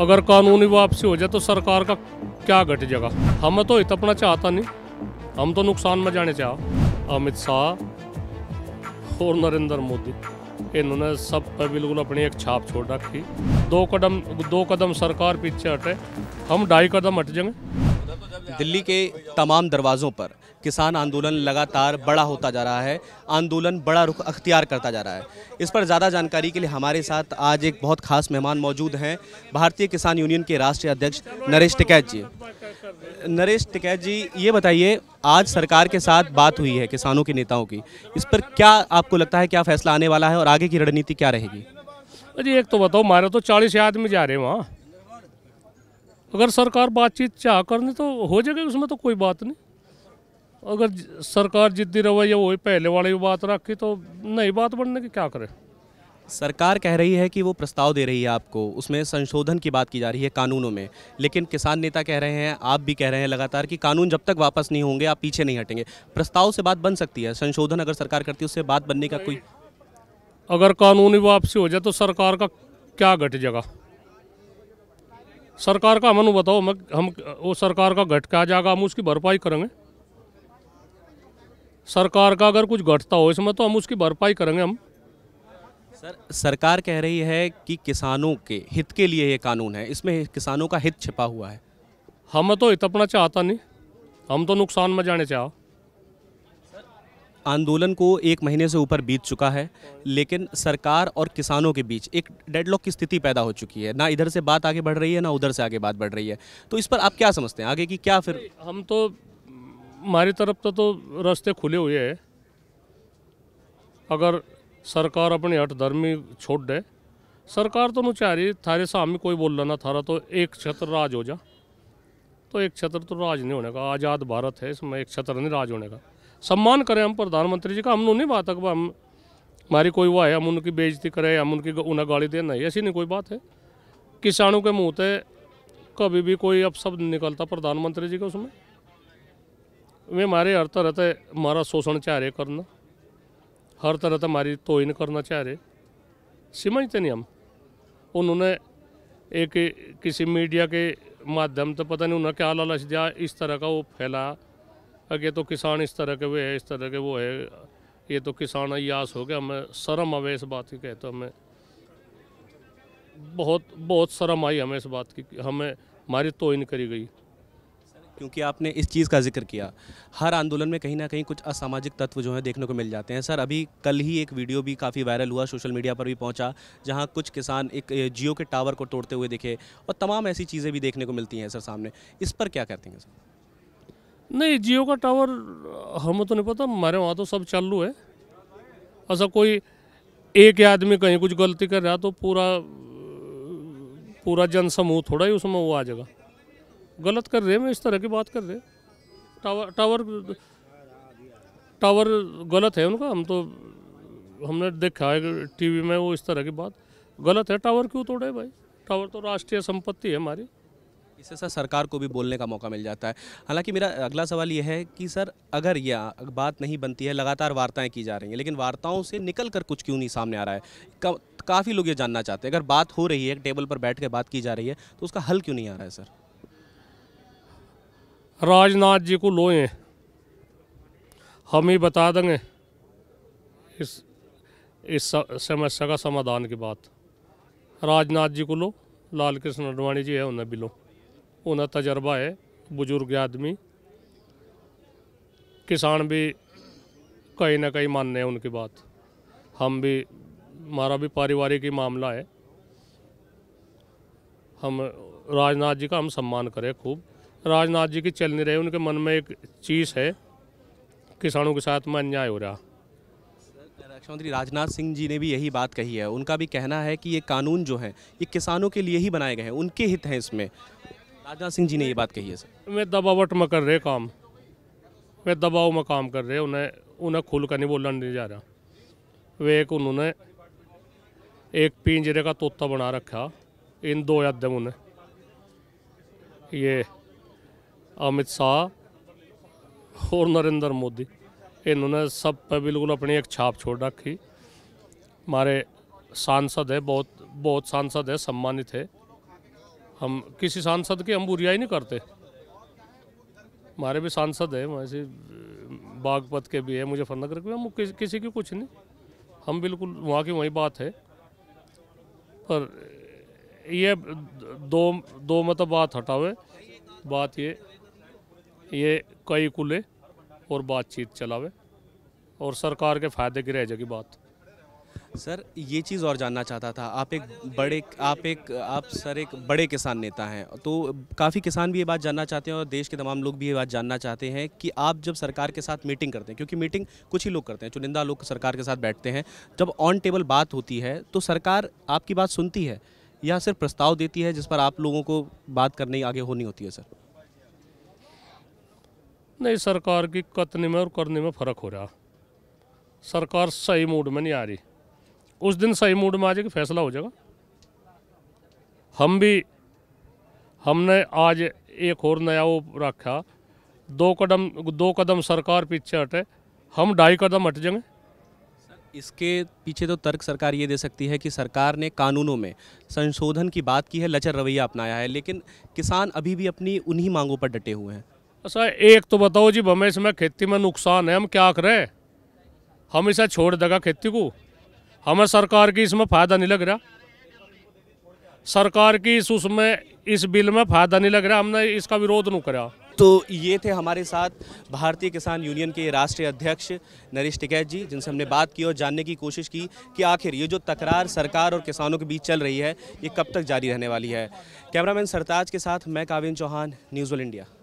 अगर कानूनी वापसी हो जाए तो सरकार का क्या घट जाएगा हमें तो इतपना चाहता नहीं हम तो नुकसान में जाने चाह अमित शाह और नरेंद्र मोदी इन्होंने सब पर बिल्कुल अपनी एक छाप छोड़ रखी दो कदम दो कदम सरकार पीछे हटे हम ढाई कदम हट जाएंगे दिल्ली के तमाम दरवाज़ों पर किसान आंदोलन लगातार बड़ा होता जा रहा है आंदोलन बड़ा रुख अख्तियार करता जा रहा है इस पर ज़्यादा जानकारी के लिए हमारे साथ आज एक बहुत खास मेहमान मौजूद हैं भारतीय किसान यूनियन के राष्ट्रीय अध्यक्ष नरेश टिकैत जी नरेश टिकैत जी ये बताइए आज सरकार के साथ बात हुई है किसानों के नेताओं की इस पर क्या आपको लगता है क्या फैसला आने वाला है और आगे की रणनीति क्या रहेगी अरे एक तो बताओ मारे तो चालीस आदमी जा रहे हैं वहाँ अगर सरकार बातचीत चाह करनी तो हो जाएगी उसमें तो कोई बात नहीं अगर सरकार जिद्दी रवैया वही पहले वाली बात रखी तो नई बात बनने की क्या करे सरकार कह रही है कि वो प्रस्ताव दे रही है आपको उसमें संशोधन की बात की जा रही है कानूनों में लेकिन किसान नेता कह रहे हैं आप भी कह रहे हैं लगातार कि कानून जब तक वापस नहीं होंगे आप पीछे नहीं हटेंगे प्रस्ताव से बात बन सकती है संशोधन अगर सरकार करती है उससे बात बनने का कोई अगर कानूनी वापसी हो जाए तो सरकार का क्या घट जाएगा सरकार का मनु बताओ मैं हम वो सरकार का घट क्या जाएगा हम उसकी भरपाई करेंगे सरकार का अगर कुछ घटता हो इसमें तो हम उसकी भरपाई करेंगे हम सर सरकार कह रही है कि किसानों के हित के लिए ये कानून है इसमें किसानों का हित छिपा हुआ है हम तो हित अपना चाहता नहीं हम तो नुकसान में जाने चाहो आंदोलन को एक महीने से ऊपर बीत चुका है लेकिन सरकार और किसानों के बीच एक डेडलॉक की स्थिति पैदा हो चुकी है ना इधर से बात आगे बढ़ रही है ना उधर से आगे बात बढ़ रही है तो इस पर आप क्या समझते हैं आगे की क्या फिर हम तो हमारी तरफ तो, तो रास्ते खुले हुए हैं अगर सरकार अपनी हठधर्मी छोड़ दे सरकार तो नहीं चाह रही थारे सामने कोई बोल रहा ना थारा तो एक छत्र राज हो जा तो एक छत्र तो राज नहीं होने का आज़ाद भारत है इसमें एक छत्र नहीं राज होने का सम्मान करें हम प्रधानमंत्री जी का हम नहीं बात है हम हमारी कोई वाह है हम उनकी बेइज्जती करें हम उनकी उन्हें गाली दें नहीं ऐसी नहीं कोई बात है किसानों के मुँह से कभी भी कोई अपशब्द निकलता प्रधानमंत्री जी का उसमें वे हमारे हर तरह से हमारा शोषण चाह रहे करना हर तरह से हमारी तोहिन करना चाह रहे समझते नहीं हम उन्होंने एक किसी मीडिया के माध्यम से पता नहीं उन्हें क्या लालच दिया इस तरह का वो फैला अगे तो किसान इस तरह के वो है इस तरह के वो है ये तो किसान अयास हो गया हमें शर्म आवे इस बात की कहते हमें बहुत बहुत शर्म आई हमें इस बात की हमें हमारी तोहन करी गई क्योंकि आपने इस चीज़ का जिक्र किया हर आंदोलन में कहीं ना कहीं कुछ असामाजिक तत्व जो है देखने को मिल जाते हैं सर अभी कल ही एक वीडियो भी काफ़ी वायरल हुआ सोशल मीडिया पर भी पहुंचा जहां कुछ किसान एक जियो के टावर को तोड़ते हुए दिखे और तमाम ऐसी चीज़ें भी देखने को मिलती हैं सर सामने इस पर क्या कहते हैं सर नहीं जियो का टावर हमें तो नहीं पता हमारे वहाँ तो सब चालू है ऐसा कोई एक आदमी कहीं कुछ गलती कर रहा तो पूरा पूरा जनसमूह थोड़ा ही उसमें वो आ जाएगा गलत कर रहे हैं मैं इस तरह की बात कर रहे टावर टावर टावर गलत है उनका हम तो हमने देखा है टीवी में वो इस तरह की बात गलत है टावर क्यों तोड़े भाई टावर तो राष्ट्रीय संपत्ति है हमारी इससे सर सरकार को भी बोलने का मौका मिल जाता है हालांकि मेरा अगला सवाल यह है कि सर अगर यह बात नहीं बनती है लगातार वार्ताएं की जा रही हैं लेकिन वार्ताओं से निकल कर कुछ क्यों नहीं सामने आ रहा है काफ़ी लोग ये जानना चाहते हैं अगर बात हो रही है टेबल पर बैठ कर बात की जा रही है तो उसका हल क्यों नहीं आ रहा है सर राजनाथ जी को लोए हम ही बता देंगे इस इस समस्या का समाधान की बात राजनाथ जी को लो लाल कृष्ण अडवाणी जी है उन्हें भी लो उन्हें तजर्बा है बुजुर्ग आदमी किसान भी कहीं ना कहीं मानने हैं उनकी बात हम भी हमारा भी पारिवारिक ही मामला है हम राजनाथ जी का हम सम्मान करें खूब राजनाथ जी की चल नहीं रहे उनके मन में एक चीज़ है किसानों के साथ में अन्याय हो रहा रक्षा मंत्री राजनाथ सिंह जी ने भी यही बात कही है उनका भी कहना है कि ये कानून जो है ये किसानों के लिए ही बनाए गए हैं उनके हित हैं इसमें राजनाथ सिंह जी ने ये बात कही है सर वे दबावट में कर रहे काम वे दबाव में काम कर रहे उन्हें उन्हें खुल कर नहीं बोलना नहीं जा रहा वे एक उन्होंने एक पिंजरे का तोता बना रखा इन दो यादव उन्हें ये अमित शाह और नरेंद्र मोदी इन्होंने सब पर बिल्कुल अपनी एक छाप छोड़ रखी हमारे सांसद है बहुत बहुत सांसद है सम्मानित है हम किसी सांसद की हम बुरियाई नहीं करते हमारे भी सांसद हैं वहाँ से बागपत के भी है मुजफ्फरनगर के भी हम किस, किसी की कुछ नहीं हम बिल्कुल वहाँ की वही बात है पर ये दो दो मतलब बात हटावे बात ये ये कई कुले और बातचीत चलावे और सरकार के फायदे की रह जाएगी बात सर ये चीज़ और जानना चाहता था आप एक बड़े आप एक आप सर एक बड़े किसान नेता हैं तो काफ़ी किसान भी ये बात जानना चाहते हैं और देश के तमाम लोग भी ये बात जानना चाहते हैं कि आप जब सरकार के साथ मीटिंग करते हैं क्योंकि मीटिंग कुछ ही लोग करते हैं चुनिंदा लोग सरकार के साथ बैठते हैं जब ऑन टेबल बात होती है तो सरकार आपकी बात सुनती है या सिर्फ प्रस्ताव देती है जिस पर आप लोगों को बात करने आगे होनी होती है सर नहीं सरकार की कतने में और करने में फ़र्क हो रहा सरकार सही मूड में नहीं आ रही उस दिन सही मूड में आ जाएगा फैसला हो जाएगा हम भी हमने आज एक और नया वो रखा दो कदम दो कदम सरकार पीछे हटे हम ढाई कदम हट जाएंगे इसके पीछे तो तर्क सरकार ये दे सकती है कि सरकार ने कानूनों में संशोधन की बात की है लचर रवैया अपनाया है लेकिन किसान अभी भी अपनी उन्हीं मांगों पर डटे हुए हैं अच्छा एक तो बताओ जी हमें इसमें खेती में नुकसान है हम क्या करें हम इसे छोड़ देगा खेती को हमें सरकार की इसमें फ़ायदा नहीं लग रहा सरकार की इस उसमें इस बिल में फ़ायदा नहीं लग रहा हमने इसका विरोध नहीं करा तो ये थे हमारे साथ भारतीय किसान यूनियन के राष्ट्रीय अध्यक्ष नरेश टिकैत जी जिनसे हमने बात की और जानने की कोशिश की कि आखिर ये जो तकरार सरकार और किसानों के बीच चल रही है ये कब तक जारी रहने वाली है कैमरामैन सरताज के साथ मैं काविन चौहान न्यूज़ इंडिया